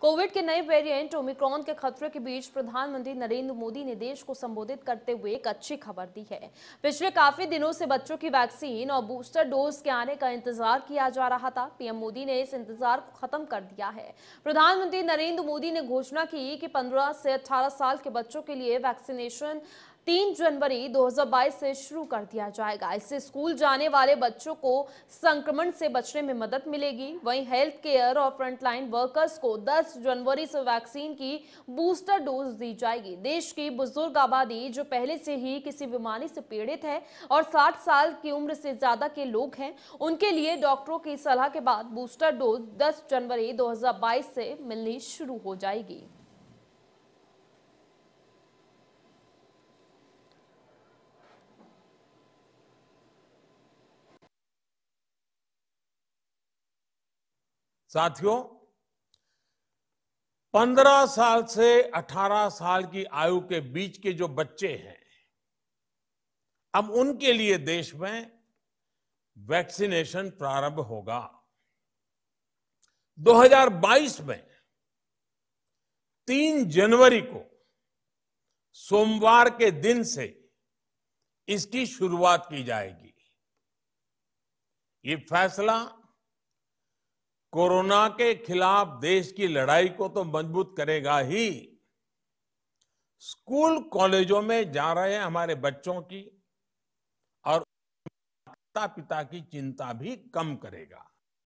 Covid के नए variant Omicron के खतरे के बीच प्रधानमंत्री नरेंद्र मोदी ने देश को संबोधित करते हुए एक अच्छी खबर दी है पिछले काफी दिनों से बच्चों की वैक्सीन और बूस्टर डोज के आने का इंतजार किया जा रहा था पीएम मोदी ने इस इंतजार को खत्म कर दिया है प्रधानमंत्री नरेंद्र मोदी ने घोषणा की कि पंद्रह से अठारह साल के बच्चों के लिए वैक्सीनेशन तीन जनवरी 2022 से शुरू कर दिया जाएगा इससे स्कूल जाने वाले बच्चों को संक्रमण से बचने में मदद मिलेगी वहीं हेल्थ केयर और फ्रंटलाइन वर्कर्स को 10 जनवरी से वैक्सीन की बूस्टर डोज दी जाएगी देश की बुजुर्ग आबादी जो पहले से ही किसी बीमारी से पीड़ित है और साठ साल की उम्र से ज्यादा के लोग हैं उनके लिए डॉक्टरों की सलाह के बाद बूस्टर डोज दस जनवरी दो से मिलनी शुरू हो जाएगी साथियों पंद्रह साल से अठारह साल की आयु के बीच के जो बच्चे हैं अब उनके लिए देश में वैक्सीनेशन प्रारंभ होगा 2022 में 3 जनवरी को सोमवार के दिन से इसकी शुरुआत की जाएगी ये फैसला कोरोना के खिलाफ देश की लड़ाई को तो मजबूत करेगा ही स्कूल कॉलेजों में जा रहे हैं हमारे बच्चों की और माता पिता की चिंता भी कम करेगा